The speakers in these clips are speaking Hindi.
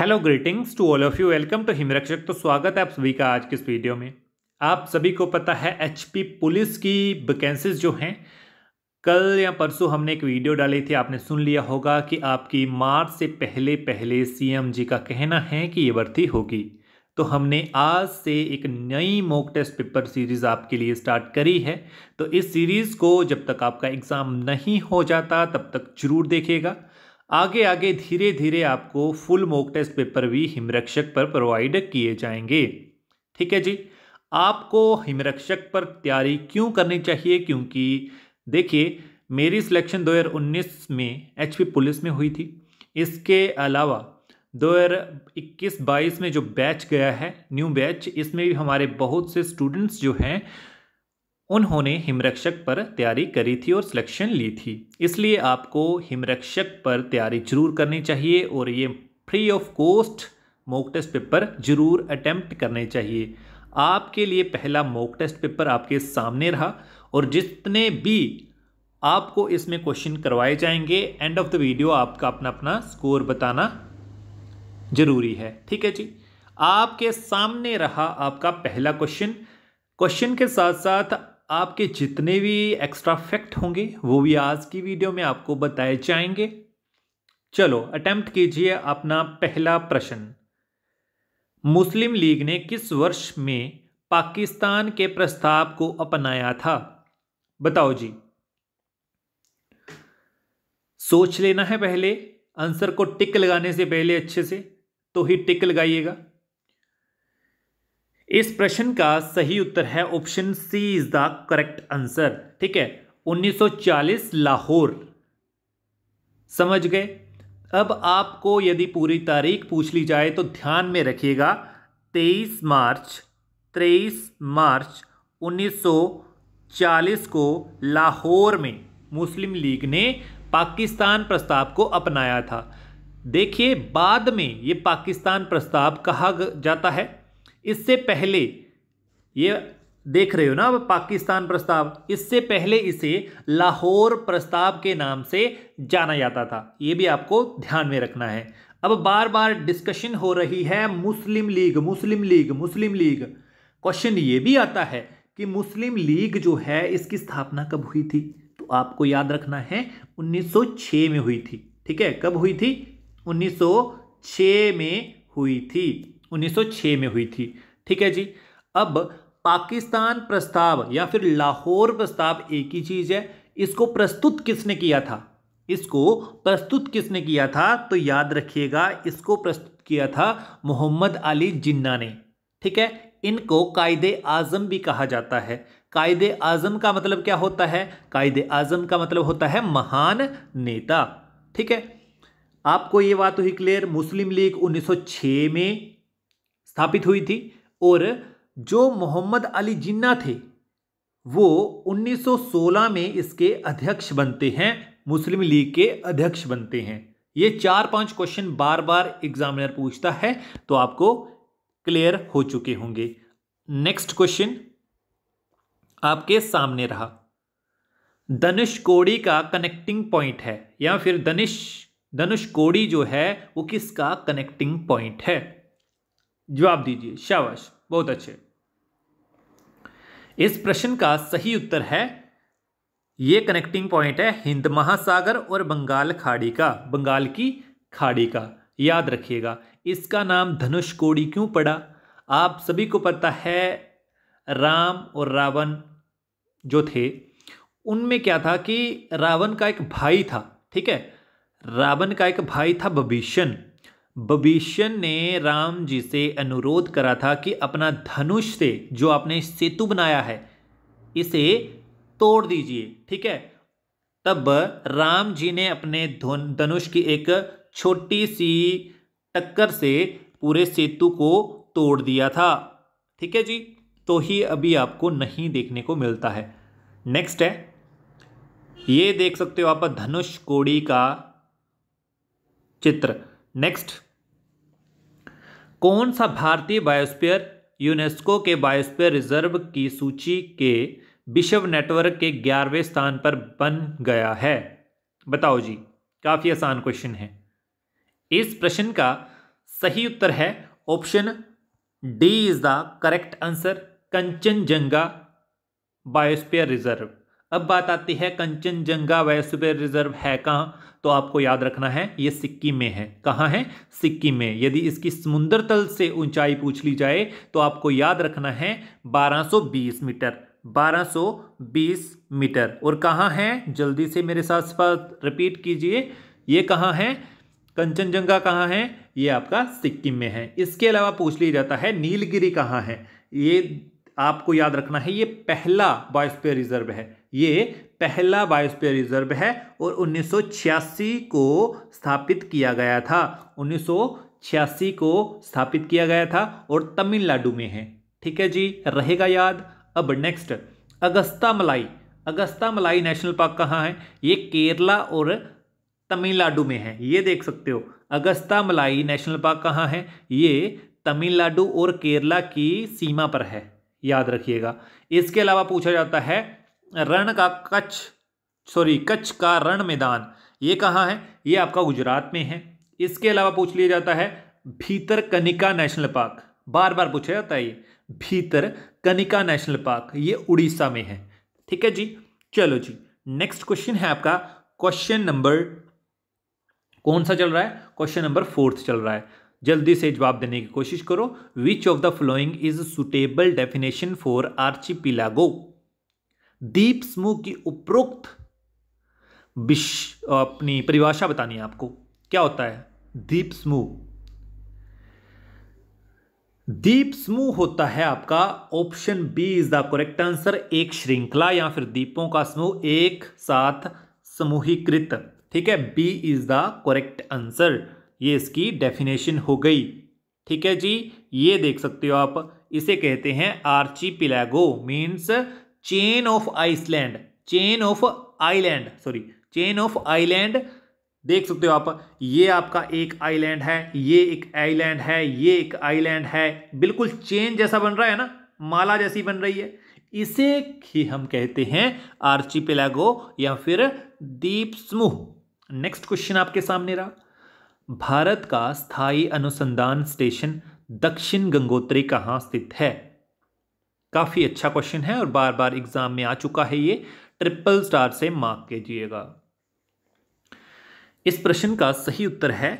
hello greetings to all of you welcome to Himrakshak तो स्वागत है आप सभी का आज के इस वीडियो में आप सभी को पता है एचपी पुलिस की वैकेंसीज जो हैं कल या परसों हमने एक वीडियो डाली थी आपने सुन लिया होगा कि आपकी मार्च से पहले पहले सीएम जी का कहना है कि ये भर्ती होगी तो हमने आज से एक नई मॉक टेस्ट पेपर सीरीज़ आपके लिए स्टार्ट करी है तो इस सीरीज़ को जब तक आपका एग्ज़ाम नहीं हो जाता तब तक ज़रूर देखेगा आगे आगे धीरे धीरे आपको फुल मॉक टेस्ट पेपर भी हिमरक्षक पर प्रोवाइड किए जाएंगे ठीक है जी आपको हिमरक्षक पर तैयारी क्यों करनी चाहिए क्योंकि देखिए मेरी सिलेक्शन 2019 में एचपी पुलिस में हुई थी इसके अलावा 2021-22 में जो बैच गया है न्यू बैच इसमें भी हमारे बहुत से स्टूडेंट्स जो हैं उन्होंने हिमरक्षक पर तैयारी करी थी और सिलेक्शन ली थी इसलिए आपको हिमरक्षक पर तैयारी जरूर करनी चाहिए और ये free of cost mock test paper जरूर अटैम्प्ट करने चाहिए आपके लिए पहला मॉक टेस्ट पेपर आपके सामने रहा और जितने भी आपको इसमें क्वेश्चन करवाए जाएंगे एंड ऑफ द वीडियो आपका अपना अपना स्कोर बताना जरूरी है ठीक है जी आपके सामने रहा आपका पहला क्वेश्चन क्वेश्चन के साथ साथ आपके जितने भी एक्स्ट्रा फैक्ट होंगे वो भी आज की वीडियो में आपको बताए जाएंगे चलो अटेम्प्ट कीजिए अपना पहला प्रश्न मुस्लिम लीग ने किस वर्ष में पाकिस्तान के प्रस्ताव को अपनाया था बताओ जी सोच लेना है पहले आंसर को टिक लगाने से पहले अच्छे से तो ही टिक लगाइएगा इस प्रश्न का सही उत्तर है option C is the correct answer ठीक है 1940 लाहौर समझ गए अब आपको यदि पूरी तारीख पूछ ली जाए तो ध्यान में रखिएगा 23 मार्च 23 मार्च 1940 को लाहौर में मुस्लिम लीग ने पाकिस्तान प्रस्ताव को अपनाया था देखिए बाद में ये पाकिस्तान प्रस्ताव कहा जाता है इससे पहले ये देख रहे हो ना अब पाकिस्तान प्रस्ताव इससे पहले इसे लाहौर प्रस्ताव के नाम से जाना जाता था ये भी आपको ध्यान में रखना है अब बार बार डिस्कशन हो रही है मुस्लिम लीग मुस्लिम लीग मुस्लिम लीग क्वेश्चन ये भी आता है कि मुस्लिम लीग जो है इसकी स्थापना कब हुई थी तो आपको याद रखना है 1906 में हुई थी ठीक है कब हुई थी 1906 में हुई थी 1906 में हुई थी ठीक है जी अब पाकिस्तान प्रस्ताव या फिर लाहौर प्रस्ताव एक ही चीज़ है इसको प्रस्तुत किसने किया था इसको प्रस्तुत किसने किया था तो याद रखिएगा इसको प्रस्तुत किया था मोहम्मद अली जिन्ना ने ठीक है इनको कायद आज़म भी कहा जाता है कायदे आज़म का मतलब क्या होता है कायदे आज़म का मतलब होता है महान नेता ठीक है आपको ये बात हुई क्लियर मुस्लिम लीग 1906 में स्थापित हुई थी और जो मोहम्मद अली जिन्ना थे वो 1916 में इसके अध्यक्ष बनते हैं मुस्लिम लीग के अध्यक्ष बनते हैं ये चार पांच क्वेश्चन बार बार एग्जामिनर पूछता है तो आपको क्लियर हो चुके होंगे नेक्स्ट क्वेश्चन आपके सामने रहा धनुष कोड़ी का कनेक्टिंग पॉइंट है या फिर धनुष धनुष कोड़ी जो है वो किसका कनेक्टिंग पॉइंट है जवाब दीजिए शाबाश बहुत अच्छे इस प्रश्न का सही उत्तर है ये कनेक्टिंग पॉइंट है हिंद महासागर और बंगाल खाड़ी का बंगाल की खाड़ी का याद रखिएगा इसका नाम धनुष कोड़ी क्यों पड़ा आप सभी को पता है राम और रावण जो थे उनमें क्या था कि रावण का एक भाई था ठीक है रावण का एक भाई था बभीषण बबीशन ने राम जी से अनुरोध करा था कि अपना धनुष से जो आपने सेतु बनाया है इसे तोड़ दीजिए ठीक है तब राम जी ने अपने धनुष की एक छोटी सी टक्कर से पूरे सेतु को तोड़ दिया था ठीक है जी तो ही अभी आपको नहीं देखने को मिलता है नेक्स्ट है ये देख सकते हो आप धनुष कोड़ी का चित्र नेक्स्ट कौन सा भारतीय बायोस्फीयर यूनेस्को के बायोस्फीयर रिजर्व की सूची के विश्व नेटवर्क के ग्यारहवें स्थान पर बन गया है बताओ जी काफ़ी आसान क्वेश्चन है इस प्रश्न का सही उत्तर है option D is the correct answer Kanchenjunga biosphere reserve अब बात आती है कंचनजंगा वायुसुबेर रिजर्व है कहाँ तो आपको याद रखना है ये सिक्किम में है कहाँ है सिक्किम में यदि इसकी समुद्र तल से ऊंचाई पूछ ली जाए तो आपको याद रखना है 1220 मीटर 1220 मीटर और कहाँ है जल्दी से मेरे साथ साथ रिपीट कीजिए ये कहाँ है कंचनजंगा कहाँ है ये आपका सिक्किम में है इसके अलावा पूछ लिया जाता है नीलगिरी कहाँ है ये आपको याद रखना है ये पहला बायोस्फीयर रिजर्व है ये पहला बायोस्फीयर रिजर्व है और 1986 को स्थापित किया गया था 1986 को स्थापित किया गया था और तमिलनाडु में है ठीक है जी रहेगा याद अब next Agasthyamalai Agasthyamalai national park कहाँ है ये केरला और तमिलनाडु में है ये देख सकते हो अगस्ता मलाई नेशनल पार्क कहाँ है ये तमिलनाडु और केरला की सीमा पर है याद रखिएगा इसके अलावा पूछा जाता है रण का कच्छ सॉरी कच्छ का रण मैदान ये कहाँ है ये आपका गुजरात में है इसके अलावा पूछ लिया जाता है भीतर कनिका नेशनल पार्क बार बार पूछा जाता है ये भीतर कनिका नेशनल पार्क ये उड़ीसा में है ठीक है जी चलो जी नेक्स्ट क्वेश्चन है आपका क्वेश्चन नंबर कौन सा चल रहा है क्वेश्चन नंबर फोर्थ चल रहा है जल्दी से जवाब देने की कोशिश करो which of the following is suitable definition for archipelago दीप समूह की उपरोक्त विश अपनी परिभाषा बतानी है आपको क्या होता है दीप समूह दीप समूह होता है आपका option B is the correct answer एक श्रृंखला या फिर दीपों का समूह एक साथ समूहीकृत ठीक है B is the correct answer ये इसकी डेफिनेशन हो गई ठीक है जी ये देख सकते हो आप इसे कहते हैं archipelago means chain of Iceland chain of island sorry chain of island देख सकते हो आप ये आपका एक आइलैंड है ये एक आइलैंड है ये एक आइलैंड है बिल्कुल चेन जैसा बन रहा है ना माला जैसी बन रही है इसे ही हम कहते हैं आर्चिपेलागो या फिर दीप समूह नेक्स्ट क्वेश्चन आपके सामने रहा भारत का स्थायी अनुसंधान स्टेशन दक्षिण गंगोत्री कहाँ स्थित है काफ़ी अच्छा क्वेश्चन है और बार बार एग्जाम में आ चुका है ये ट्रिपल स्टार से मार्क कीजिएगा इस प्रश्न का सही उत्तर है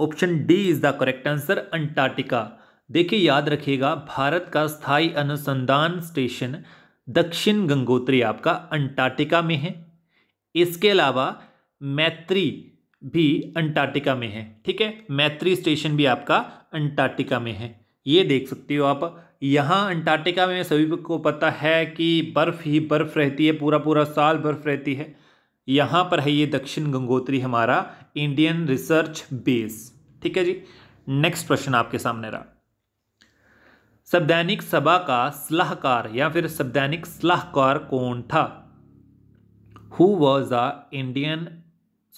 option D is the correct answer Antarctica देखिए याद रखिएगा भारत का स्थायी अनुसंधान स्टेशन दक्षिण गंगोत्री आपका अंटार्कटिका में है इसके अलावा मैत्री भी अंटार्कटिका में है ठीक है मैत्री स्टेशन भी आपका अंटार्कटिका में है ये देख सकते हो आप यहाँ अंटार्कटिका में सभी को पता है कि बर्फ़ ही बर्फ़ रहती है पूरा पूरा साल बर्फ़ रहती है यहाँ पर है ये दक्षिण गंगोत्री हमारा इंडियन रिसर्च बेस ठीक है जी नेक्स्ट प्रश्न आपके सामने रहा संवैधानिक सभा का सलाहकार या फिर संवैधानिक सलाहकार कौन था who was the Indian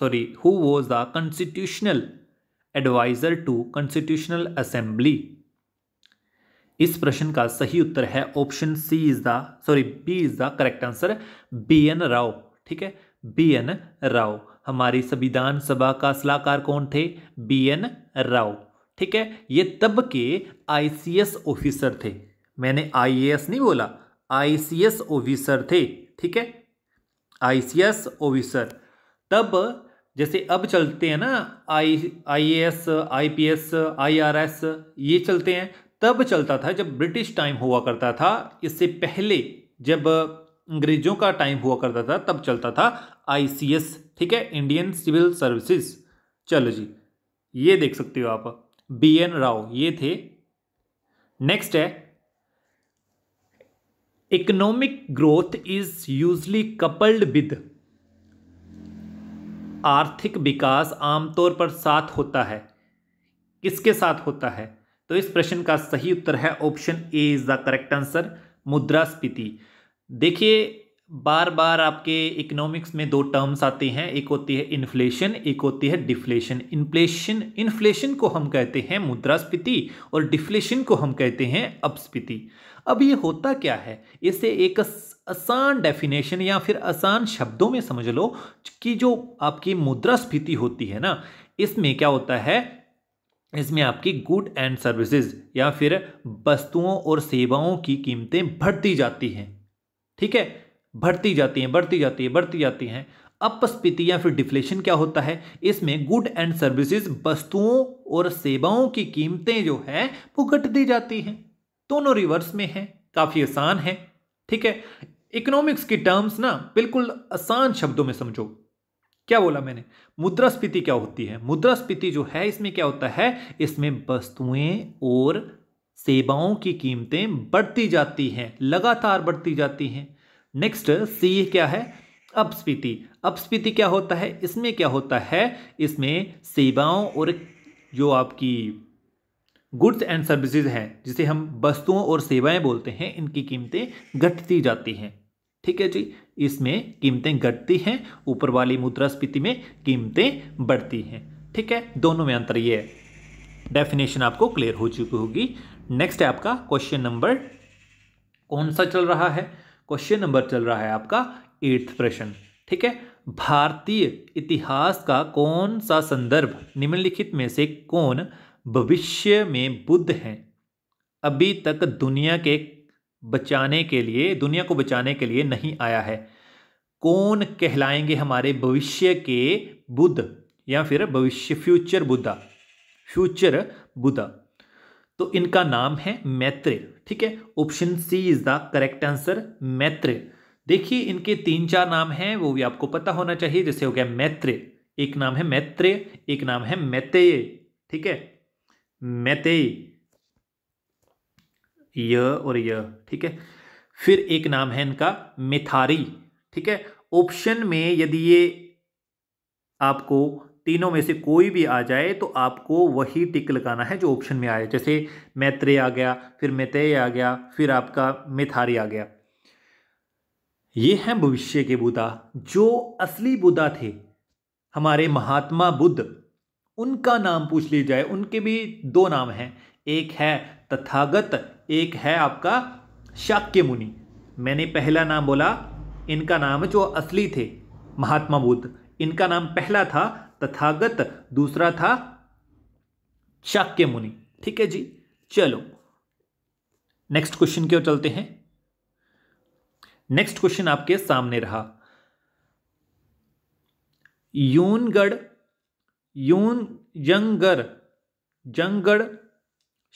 sorry who was the constitutional adviser to constitutional assembly इस प्रश्न का सही उत्तर है option C is the sorry B is the correct answer B N Rau ठीक है बी एन राव हमारी संविधान सभा का सलाहकार कौन थे बी एन राव ठीक है ये तब के आईसीएस ऑफिसर थे मैंने आईएएस नहीं बोला आईसीएस ऑफिसर थे ठीक है आईसीएस ऑफिसर तब जैसे अब चलते हैं ना I I S I P S I R S ये चलते हैं तब चलता था जब ब्रिटिश टाइम हुआ करता था इससे पहले जब अंग्रेजों का टाइम हुआ करता था तब चलता था आईसीएस ठीक है इंडियन सिविल सर्विसेज चलो जी ये देख सकते हो आप बी एन राव ये थे नेक्स्ट है economic growth is usually coupled with आर्थिक विकास आमतौर पर साथ होता है किसके साथ होता है तो इस प्रश्न का सही उत्तर है option A is the correct answer मुद्रास्फीति देखिए बार बार आपके इकोनॉमिक्स में दो टर्म्स आते हैं एक होती है इन्फ्लेशन एक होती है डिफ्लेशन इन्फ्लेशन इन्फ्लेशन को हम कहते हैं मुद्रास्फीति और डिफ्लेशन को हम कहते हैं अपस्फीति अब ये होता क्या है इसे एक आसान डेफिनेशन या फिर आसान शब्दों में समझ लो कि जो आपकी मुद्रास्फीति होती है ना इसमें क्या होता है इसमें आपकी गुड एंड सर्विसेज या फिर वस्तुओं और सेवाओं की कीमतें बढ़ती जाती हैं ठीक है बढ़ती जाती हैं बढ़ती जाती है बढ़ती जाती हैं अपस्पीति या फिर डिफ्लेशन क्या होता है इसमें गुड एंड सर्विसेज वस्तुओं और सेवाओं की कीमतें जो है वो घटती जाती हैं दोनों रिवर्स में है काफ़ी आसान है ठीक है इकोनॉमिक्स की टर्म्स ना बिल्कुल आसान शब्दों में समझो क्या बोला मैंने मुद्रास्फीति क्या होती है मुद्रास्फीति जो है इसमें क्या होता है इसमें वस्तुएं और सेवाओं की कीमतें बढ़ती जाती हैं लगातार बढ़ती जाती हैं नेक्स्ट सी क्या है अपस्फीति अपस्फीति क्या होता है इसमें क्या होता है इसमें सेवाओं और जो आपकी गुड्स एंड सर्विसेज हैं जिसे हम वस्तुओं और सेवाएं बोलते हैं इनकी कीमतें घटती जाती हैं ठीक है जी इसमें कीमतें घटती हैं ऊपर वाली मुद्रास्फीति में कीमतें बढ़ती हैं ठीक है दोनों में अंतर ये है डेफिनेशन आपको क्लियर हो चुकी होगी नेक्स्ट है आपका क्वेश्चन नंबर कौन सा चल रहा है क्वेश्चन नंबर चल रहा है आपका एट्थ प्रश्न ठीक है भारतीय इतिहास का कौन सा संदर्भ निम्नलिखित में से कौन भविष्य में बुद्ध हैं अभी तक दुनिया के बचाने के लिए दुनिया को बचाने के लिए नहीं आया है कौन कहलाएंगे हमारे भविष्य के बुद्ध या फिर भविष्य फ्यूचर बुद्धा फ्यूचर बुद्धा तो इनका नाम है मैत्र ठीक है option C is the correct answer Maitra देखिए इनके तीन चार नाम हैं वो भी आपको पता होना चाहिए जैसे हो गया मैत्र एक नाम है मैत्र एक नाम है मैते ठीक है मैते य और य ठीक है फिर एक नाम है इनका मिथारी ठीक है ऑप्शन में यदि ये आपको तीनों में से कोई भी आ जाए तो आपको वही टिक लगाना है जो ऑप्शन में आए जैसे मैत्रेय आ गया फिर मेतय आ गया फिर आपका मिथारी आ गया ये हैं भविष्य के बुद्धा जो असली बुद्धा थे हमारे महात्मा बुद्ध उनका नाम पूछ लिया जाए उनके भी दो नाम हैं एक है तथागत एक है आपका शाक्य मुनि मैंने पहला नाम बोला इनका नाम जो असली थे महात्मा बुद्ध इनका नाम पहला था तथागत दूसरा था शाक्य मुनि ठीक है जी चलो नेक्स्ट क्वेश्चन क्यों चलते हैं नेक्स्ट क्वेश्चन आपके सामने रहा यूनगढ़ यून जंगड़ जंगड़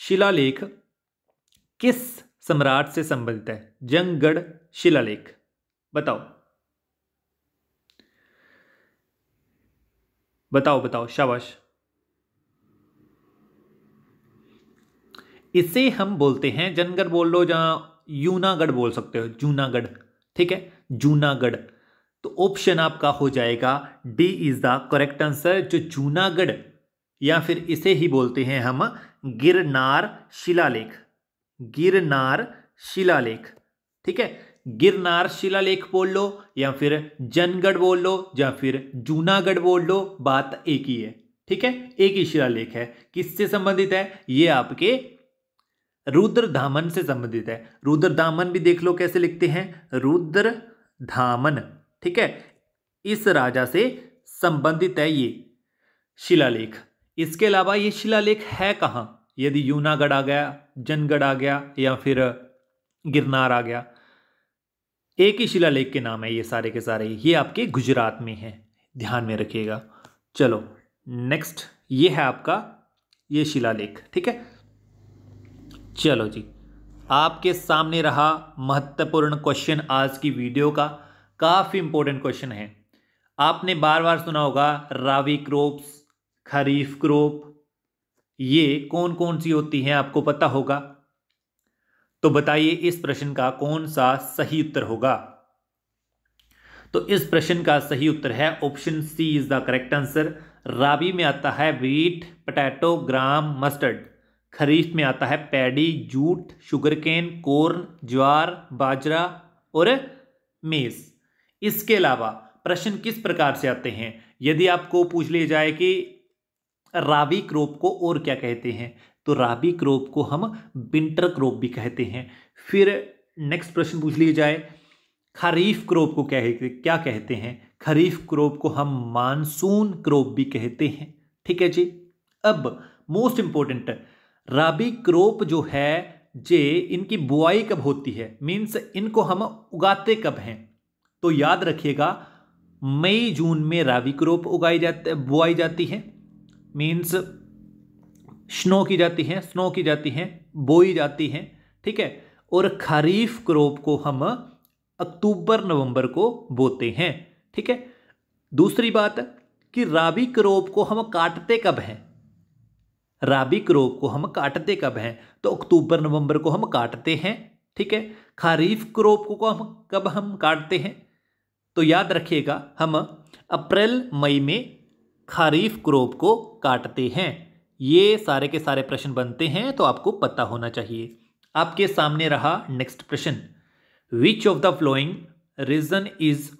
शिलालेख किस सम्राट से संबंधित है जंगगढ़ शिलालेख बताओ बताओ बताओ शाबाश इसे हम बोलते हैं जनगढ़ बोल लो जहां यूनागढ़ बोल सकते हो जूनागढ़ ठीक है जूनागढ़ तो ऑप्शन आपका हो जाएगा D is the correct answer जो जूनागढ़ या फिर इसे ही बोलते हैं हम गिरनार शिलालेख गिरनार शिलालेख ठीक है गिरनार शिलालेख बोल लो या फिर जनगढ़ बोल लो या फिर जूनागढ़ बोल लो बात एक ही है ठीक है एक ही शिलालेख है किससे संबंधित है ये आपके रुद्र धामन से संबंधित है रुद्र धामन भी देख लो कैसे लिखते हैं रुद्र धामन ठीक है इस राजा से संबंधित है ये शिलालेख इसके अलावा ये शिलालेख है कहाँ यदि यूनागढ़ आ गया जनगढ़ आ गया या फिर गिरनार आ गया एक ही शिलालेख के नाम है ये सारे के सारे ये आपके गुजरात में है ध्यान में रखिएगा चलो नेक्स्ट ये है आपका ये शिलालेख ठीक है चलो जी आपके सामने रहा महत्वपूर्ण क्वेश्चन आज की वीडियो का काफ़ी इंपॉर्टेंट क्वेश्चन है आपने बार बार सुना होगा रावी क्रोप्स खरीफ क्रोप ये कौन कौन सी होती हैं आपको पता होगा तो बताइए इस प्रश्न का कौन सा सही उत्तर होगा तो इस प्रश्न का सही उत्तर है option C is the correct answer rabi में आता है wheat potato gram mustard kharif में आता है paddy jute sugarcane corn jowar bajra और मेज इसके अलावा प्रश्न किस प्रकार से आते हैं यदि आपको पूछ लिया जाए कि राबी क्रोप को और क्या कहते हैं तो राबी क्रोप को हम विंटर क्रोप भी कहते हैं फिर नेक्स्ट प्रश्न पूछ लिया जाए खरीफ क्रोप को क्या क्या कहते हैं खरीफ क्रोप को हम मानसून क्रोप भी कहते हैं ठीक है जी अब मोस्ट इम्पोर्टेंट राबी क्रोप जो है जे इनकी बुआई कब होती है मीन्स इनको हम उगाते कब हैं तो याद रखिएगा मई जून में राबी क्रोप उगाई जाते बुआई जाती है मीन्स स्नो की जाती हैं स्नो की जाती हैं बोई जाती हैं ठीक है और खरीफ क्रॉप को हम अक्टूबर नवंबर को बोते हैं ठीक है दूसरी बात कि राबी क्रॉप को हम काटते कब हैं राबी क्रॉप को हम काटते कब हैं तो अक्टूबर नवंबर को हम काटते हैं ठीक है खरीफ क्रॉप को हम कब हम काटते हैं तो याद रखिएगा हम अप्रैल मई में खरीफ क्रोप को काटते हैं ये सारे के सारे प्रश्न बनते हैं तो आपको पता होना चाहिए आपके सामने रहा नेक्स्ट प्रश्न which of the following region is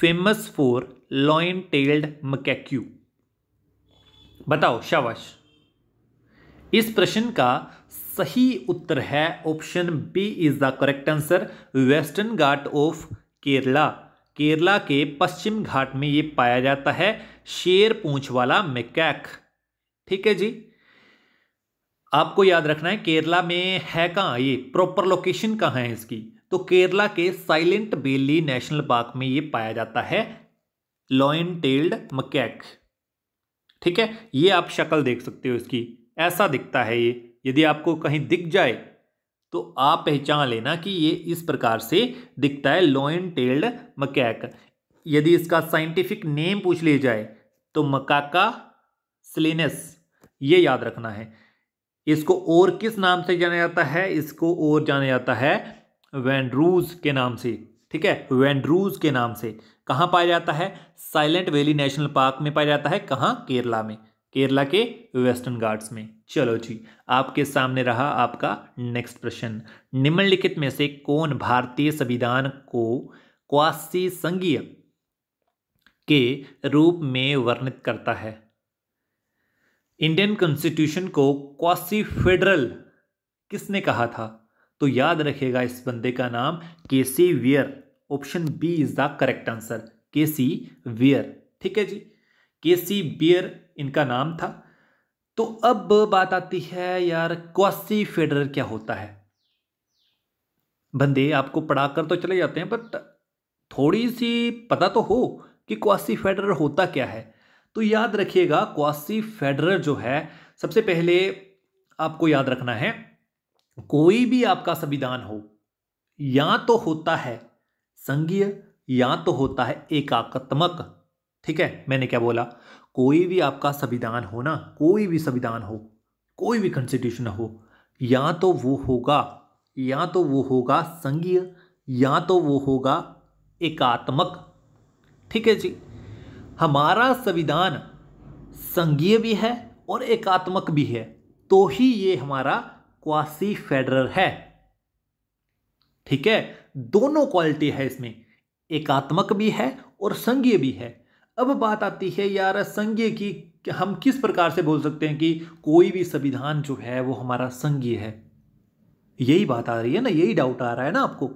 famous for lion tailed macaque बताओ शाबाश इस प्रश्न का सही उत्तर है option B is the correct answer Western गार्ट ऑफ केरला केरला के पश्चिम घाट में ये पाया जाता है शेर पूंछ वाला मिकैक ठीक है जी आपको याद रखना है केरला में है कहाँ ये प्रॉपर लोकेशन कहाँ है इसकी तो केरला के साइलेंट बेली नेशनल पार्क में ये पाया जाता है लॉयन टेल्ड मकैक ठीक है ये आप शक्ल देख सकते हो इसकी ऐसा दिखता है ये यदि आपको कहीं दिख जाए तो आप पहचान लेना कि ये इस प्रकार से दिखता है लोइन टेल्ड मकैक यदि इसका साइंटिफिक नेम पूछ लिया जाए तो मकाका स्लिनेस ये याद रखना है इसको और किस नाम से जाना जाता है इसको और जाना जाता है वैंड्रूज के नाम से ठीक है वेंड्रूज के नाम से कहाँ पाया जाता है साइलेंट वैली नेशनल पार्क में पाया जाता है कहाँ केरला में केरला के वेस्टर्न गार्ड्स में चलो जी आपके सामने रहा आपका नेक्स्ट प्रश्न निम्नलिखित में से कौन भारतीय संविधान को क्वासी संघीय के रूप में वर्णित करता है इंडियन कॉन्स्टिट्यूशन को क्वासी फेडरल किसने कहा था तो याद रखेगा इस बंदे का नाम K C Wheare option B is the correct answer K C wear ठीक है जी के सी बियर इनका नाम था तो अब बात आती है यार क्वासी फेडरर क्या होता है बंदे आपको पढ़ाकर तो चले जाते हैं बट थोड़ी सी पता तो हो कि क्वासी फेडरर होता क्या है तो याद रखिएगा क्वासी फेडरर जो है सबसे पहले आपको याद रखना है कोई भी आपका संविधान हो या तो होता है संघीय या तो होता है एकात्मक ठीक है मैंने क्या बोला कोई भी आपका संविधान हो ना कोई भी संविधान हो कोई भी कॉन्स्टिट्यूशन हो या तो वो होगा या तो वो होगा संघीय या तो वो होगा एकात्मक ठीक है जी हमारा संविधान संघीय भी है और एकात्मक भी है तो ही ये हमारा क्वासी फेडरल है ठीक है दोनों क्वालिटी है इसमें एकात्मक भी है और संघीय भी है अब बात आती है यार संघीय की कि हम किस प्रकार से बोल सकते हैं कि कोई भी संविधान जो है वो हमारा संघीय है यही बात आ रही है ना यही डाउट आ रहा है ना आपको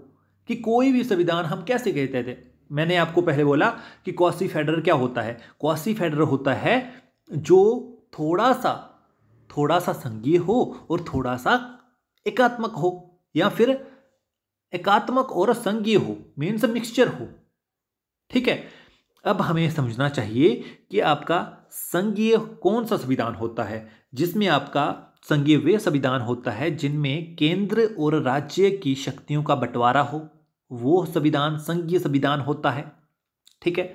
कि कोई भी संविधान हम कैसे कहते थे मैंने आपको पहले बोला कि क्वासी फेडर क्या होता है क्वासी फेडर होता है जो थोड़ा सा थोड़ा सा संघीय हो और थोड़ा सा एकात्मक हो या फिर एकात्मक और संघीय हो मीन्स मिक्सचर हो ठीक है अब हमें समझना चाहिए कि आपका संघीय कौन सा संविधान होता है जिसमें आपका संघीय वे संविधान होता है जिनमें केंद्र और राज्य की शक्तियों का बंटवारा हो वो संविधान संघीय संविधान होता है ठीक है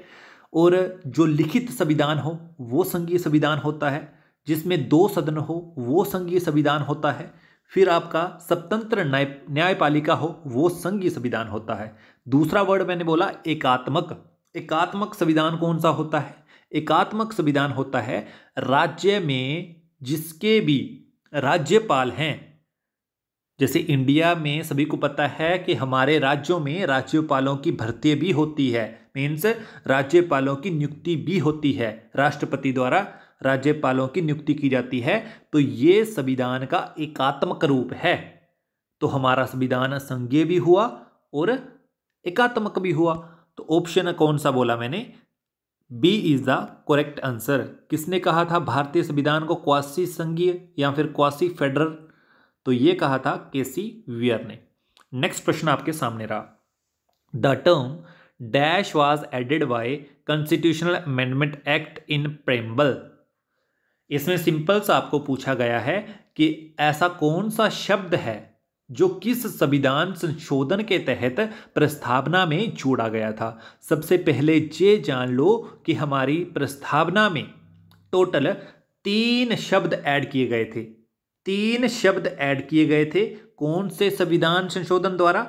और जो लिखित संविधान हो वो संघीय संविधान होता है जिसमें दो सदन हो वो संघीय संविधान होता है फिर आपका स्वतंत्र न्याय न्यायपालिका हो वो संघीय संविधान होता है दूसरा वर्ड मैंने बोला एकात्मक एकात्मक संविधान कौन सा होता है एकात्मक संविधान होता है राज्य में जिसके भी राज्यपाल हैं जैसे इंडिया में सभी को पता है कि हमारे राज्यों में राज्यपालों की भर्ती भी होती है मीन्स राज्यपालों की नियुक्ति भी होती है राष्ट्रपति द्वारा राज्यपालों की नियुक्ति की जाती है तो ये संविधान का एकात्मक रूप है तो हमारा संविधान संघीय भी हुआ और एकात्मक भी हुआ तो ऑप्शन कौन सा बोला मैंने B is the correct answer किसने कहा था भारतीय संविधान को क्वासी संघीय या फिर क्वासी फेडरल तो ये कहा था केसी वियर ने नेक्स्ट प्रश्न आपके सामने रहा the term dash was added by constitutional amendment act in preamble इसमें सिंपल सा आपको पूछा गया है कि ऐसा कौन सा शब्द है जो किस संविधान संशोधन के तहत प्रस्तावना में जोड़ा गया था सबसे पहले ये जान लो कि हमारी प्रस्तावना में टोटल तीन शब्द ऐड किए गए थे तीन शब्द ऐड किए गए थे कौन से संविधान संशोधन द्वारा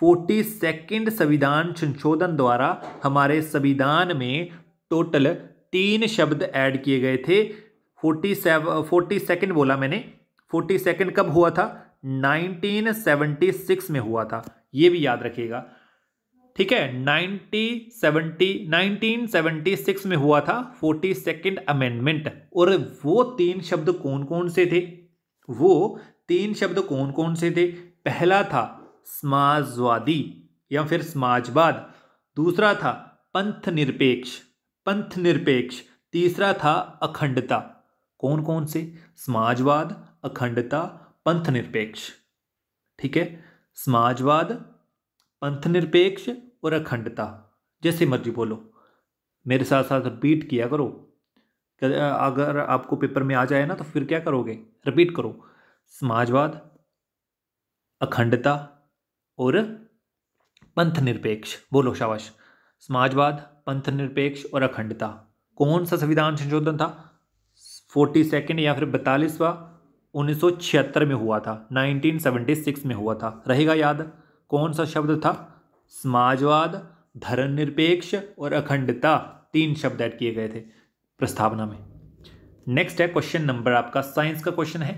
फोर्टी सेकेंड संविधान संशोधन द्वारा हमारे संविधान में टोटल तीन शब्द ऐड किए गए थे फोर्टी सेव फोर्टी सेकेंड बोला मैंने फोर्टी सेकेंड कब हुआ था 1976 में हुआ था ये भी याद रखिएगा ठीक है 1970 1976 में हुआ था फोर्टी सेकेंड अमेंडमेंट और वो तीन शब्द कौन कौन से थे वो तीन शब्द कौन कौन से थे पहला था समाजवादी या फिर समाजवाद दूसरा था पंथ निरपेक्ष पंथ निरपेक्ष तीसरा था अखंडता कौन कौन से समाजवाद अखंडता पंथ निरपेक्ष ठीक है समाजवाद पंथ निरपेक्ष और अखंडता जैसे मर्जी बोलो मेरे साथ साथ रिपीट किया करो अगर आपको पेपर में आ जाए ना तो फिर क्या करोगे रिपीट करो समाजवाद अखंडता और पंथ निरपेक्ष बोलो शाबाश समाजवाद पंथ निरपेक्ष और अखंडता कौन सा संविधान संशोधन था फोर्टी सेकेंड या फिर बतालीसवा 1976 में हुआ था 1976 में हुआ था रहेगा याद कौन सा शब्द था समाजवाद धर्मनिरपेक्ष और अखंडता तीन शब्द ऐड किए गए थे प्रस्तावना में नेक्स्ट है क्वेश्चन नंबर आपका साइंस का क्वेश्चन है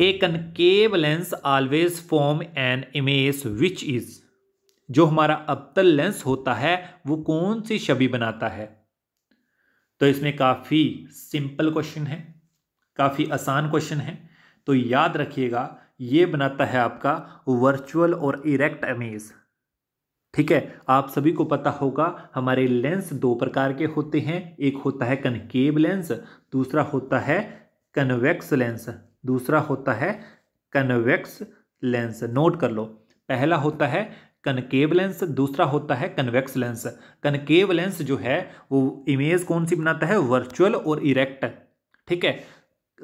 a concave lens always form an image which is जो हमारा अबतल लेंस होता है वो कौन सी छवि बनाता है तो इसमें काफ़ी सिंपल क्वेश्चन है काफ़ी आसान क्वेश्चन है तो याद रखिएगा ये बनाता है आपका वर्चुअल और इरेक्ट अमेज ठीक है आप सभी को पता होगा हमारे लेंस दो प्रकार के होते हैं एक होता है कनकेव लेंस दूसरा होता है कन्वेक्स लेंस दूसरा होता है कन्वेक्स लेंस नोट कर लो पहला होता है कनकेव लेंस दूसरा होता है कन्वेक्स लेंस कनकेव लेंस जो है वो इमेज कौन सी बनाता है वर्चुअल और इरेक्ट ठीक है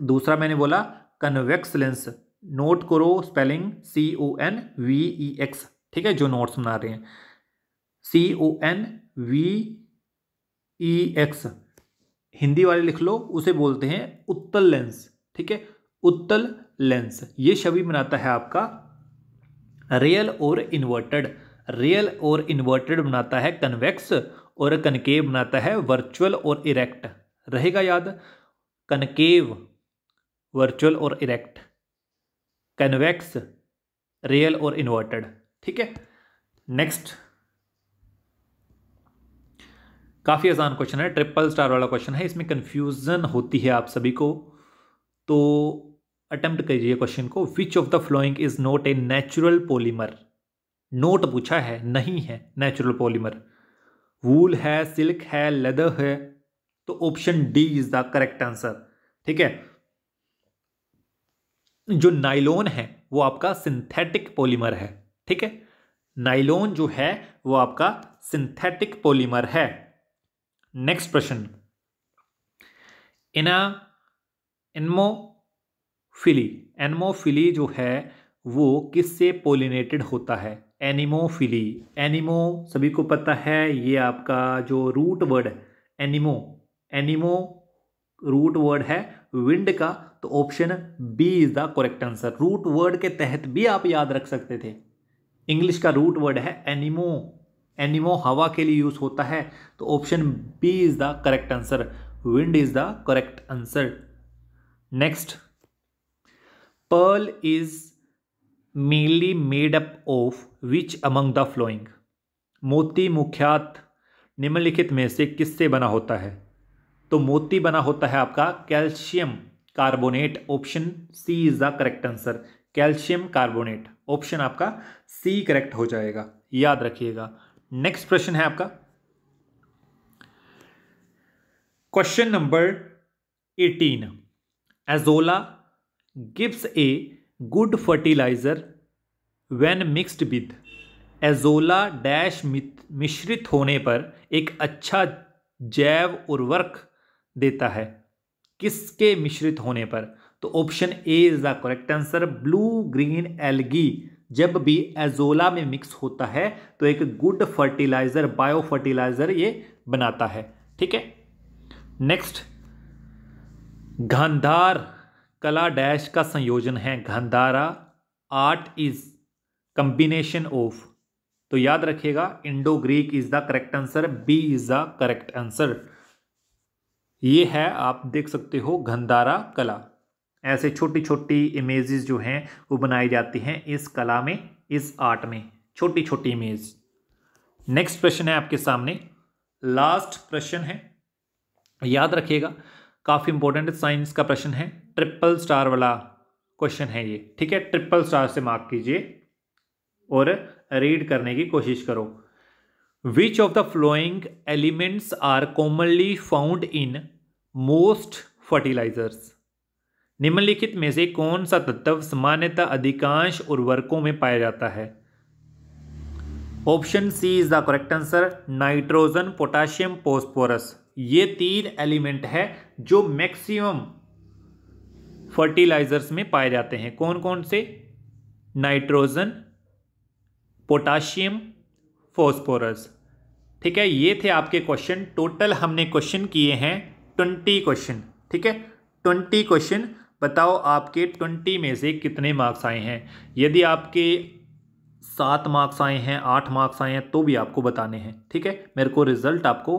दूसरा मैंने बोला कन्वेक्स लेंस नोट करो spelling C O N V E X ठीक है जो नोट्स बना रहे हैं C O N V E X Hindi वाले लिख लो उसे बोलते हैं उत्तल लेंस ठीक है उत्तल लेंस ये छवि बनाता है आपका रियल और इन्वर्टेड रियल और इन्वर्टेड बनाता है कन्वेक्स और कनकेव बनाता है वर्चुअल और इरेक्ट रहेगा याद कनकेव वर्चुअल और इरेक्ट कन्वेक्स रियल और इन्वर्टेड ठीक है नेक्स्ट काफ़ी आसान क्वेश्चन है ट्रिपल स्टार वाला क्वेश्चन है इसमें कन्फ्यूज़न होती है आप सभी को तो अटेम्प्ट करिए क्वेश्चन को which of the following is not a natural polymer note पूछा है नहीं है नेचुरल पॉलीमर वूल है सिल्क है लेदर है तो option D is the correct answer ठीक है जो नाइलोन है वो आपका सिंथेटिक पॉलीमर है ठीक है नाइलोन जो है वो आपका सिंथेटिक पॉलीमर है नेक्स्ट प्रश्न इना एनमोफिली एनमोफिली जो है वो किससे पोलिनेटेड होता है एनिमोफिली एनिमो सभी को पता है ये आपका जो root word anemo anemo root word है विंड का तो option B is the correct answer root word के तहत भी आप याद रख सकते थे इंग्लिश का रूट वर्ड है एनिमो एनिमो हवा के लिए यूज होता है तो option B is the correct answer wind is the correct answer next pearl is mainly made up of which among the following मोती मुख्यात निम्नलिखित में से किससे बना होता है तो मोती बना होता है आपका calcium carbonate option C is the correct answer calcium carbonate option आपका सी करेक्ट हो जाएगा याद रखिएगा नेक्स्ट प्रश्न है आपका question number eighteen azolla gives a good fertilizer when mixed with azolla dash मिश्रित होने पर एक अच्छा जैव उर्वरक देता है किसके मिश्रित होने पर तो option A is the correct answer blue green algae जब भी एजोला में मिक्स होता है तो एक गुड फर्टिलाइजर बायो फर्टिलाइजर ये बनाता है ठीक है नेक्स्ट गांधार कला डैश का संयोजन है Gandhara art is combination of तो याद रखिएगा Indo Greek is the correct answer B is the correct answer ये है आप देख सकते हो गंदारा कला ऐसे छोटी छोटी इमेजेस जो हैं वो बनाई जाती हैं इस कला में इस आर्ट में छोटी छोटी इमेज नेक्स्ट प्रश्न है आपके सामने लास्ट प्रश्न है याद रखिएगा काफ़ी इंपॉर्टेंट साइंस का प्रश्न है ट्रिपल स्टार वाला क्वेश्चन है ये ठीक है ट्रिपल स्टार से मार्क कीजिए और रीड करने की कोशिश करो which of the following elements are commonly found in most fertilizers निम्नलिखित में से कौन सा तत्व सामान्यतः अधिकांश उर्वरकों में पाया जाता है option C is the correct answer nitrogen potassium phosphorus ये तीन एलिमेंट है जो मैक्सिमम फर्टिलाइजर्स में पाए जाते हैं कौन कौन से नाइट्रोजन पोटाशियम फोस्फोरस ठीक है ये थे आपके क्वेश्चन टोटल हमने क्वेश्चन किए हैं ट्वेंटी क्वेश्चन ठीक है ट्वेंटी क्वेश्चन बताओ आपके ट्वेंटी में से कितने मार्क्स आए हैं यदि आपके सात मार्क्स आए हैं आठ मार्क्स आए हैं तो भी आपको बताने हैं ठीक है मेरे को रिज़ल्ट आपको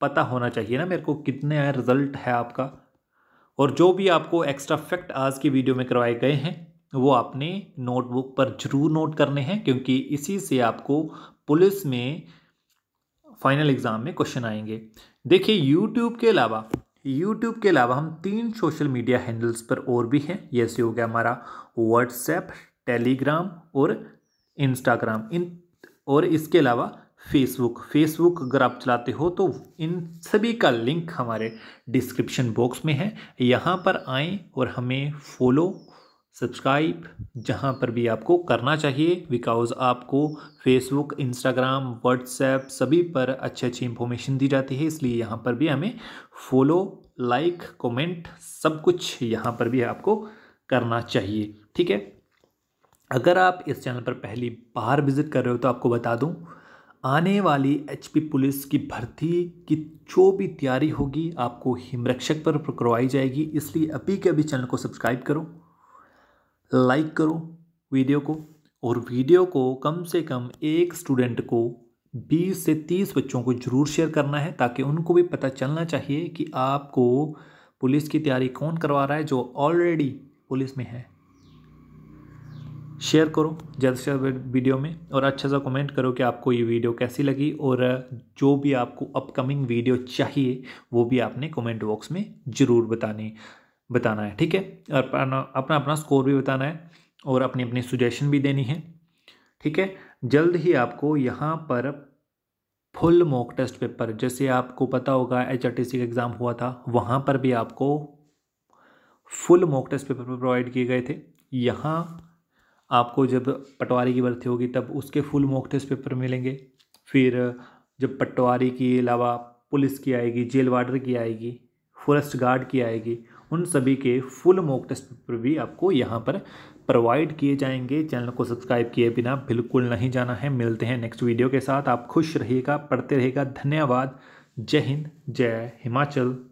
पता होना चाहिए ना मेरे को कितने आए रिज़ल्ट है आपका और जो भी आपको एक्स्ट्रा फैक्ट आज की वीडियो में करवाए गए हैं वो आपने नोटबुक पर ज़रूर नोट करने हैं क्योंकि इसी से आपको पुलिस में फाइनल एग्ज़ाम में क्वेश्चन आएंगे देखिए यूट्यूब के अलावा यूट्यूब के अलावा हम तीन सोशल मीडिया हैंडल्स पर और भी हैं जैसे हो गया हमारा व्हाट्सएप टेलीग्राम और इंस्टाग्राम इन और इसके अलावा फेसबुक फेसबुक अगर आप चलाते हो तो इन सभी का लिंक हमारे डिस्क्रिप्शन बॉक्स में है यहाँ पर आएँ और हमें फॉलो सब्सक्राइब जहाँ पर भी आपको करना चाहिए बिकॉज़ आपको फेसबुक इंस्टाग्राम व्हाट्सएप सभी पर अच्छी अच्छी इंफॉर्मेशन दी जाती है इसलिए यहाँ पर भी हमें फॉलो लाइक कमेंट सब कुछ यहाँ पर भी आपको करना चाहिए ठीक है अगर आप इस चैनल पर पहली बार विज़िट कर रहे हो तो आपको बता दूँ आने वाली एचपी पुलिस की भर्ती की जो भी तैयारी होगी आपको हिमरक्षक पर करवाई जाएगी इसलिए अभी के अभी चैनल को सब्सक्राइब करो लाइक करो वीडियो को और वीडियो को कम से कम एक स्टूडेंट को 20 से 30 बच्चों को ज़रूर शेयर करना है ताकि उनको भी पता चलना चाहिए कि आपको पुलिस की तैयारी कौन करवा रहा है जो ऑलरेडी पुलिस में है शेयर करो ज़्यादा से ज़्यादा वीडियो में और अच्छा सा कमेंट करो कि आपको ये वीडियो कैसी लगी और जो भी आपको अपकमिंग वीडियो चाहिए वो भी आपने कमेंट बॉक्स में ज़रूर बताने बताना है ठीक है और अपना अपना स्कोर भी बताना है और अपनी अपनी सुजेशन भी देनी है ठीक है जल्द ही आपको यहाँ पर फुल मॉक टेस्ट पेपर जैसे आपको पता होगा एच का एग्ज़ाम हुआ था वहाँ पर भी आपको full mock test paper provide किए गए थे यहाँ आपको जब पटवारी की भर्ती होगी तब उसके फुल मॉक टेस्ट पेपर मिलेंगे फिर जब पटवारी के अलावा पुलिस की आएगी जेल वार्डर की आएगी फॉरेस्ट गार्ड की आएगी उन सभी के फुल मॉक टेस्ट पेपर भी आपको यहाँ पर प्रोवाइड किए जाएंगे चैनल को सब्सक्राइब किए बिना बिल्कुल नहीं जाना है मिलते हैं नेक्स्ट वीडियो के साथ आप खुश रहिएगा पढ़ते रहेगा धन्यवाद जय हिंद जय हिमाचल